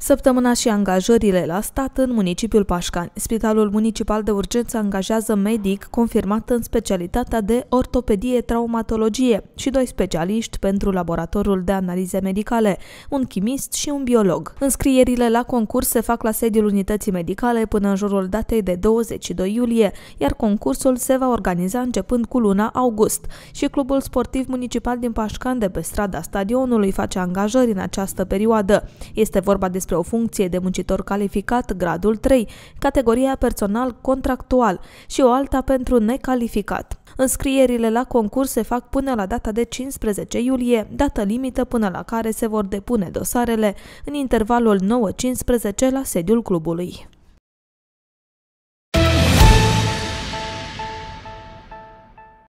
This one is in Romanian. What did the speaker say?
Săptămâna și angajările la stat în municipiul Pașcani. Spitalul Municipal de Urgență angajează medic confirmat în specialitatea de ortopedie-traumatologie și doi specialiști pentru laboratorul de analize medicale, un chimist și un biolog. Înscrierile la concurs se fac la sediul unității medicale până în jurul datei de 22 iulie, iar concursul se va organiza începând cu luna august și Clubul Sportiv Municipal din Pașcani de pe strada stadionului face angajări în această perioadă. Este vorba despre spre o funcție de muncitor calificat gradul 3, categoria personal contractual și o alta pentru necalificat. Înscrierile la concurs se fac până la data de 15 iulie, dată limită până la care se vor depune dosarele în intervalul 9-15 la sediul clubului.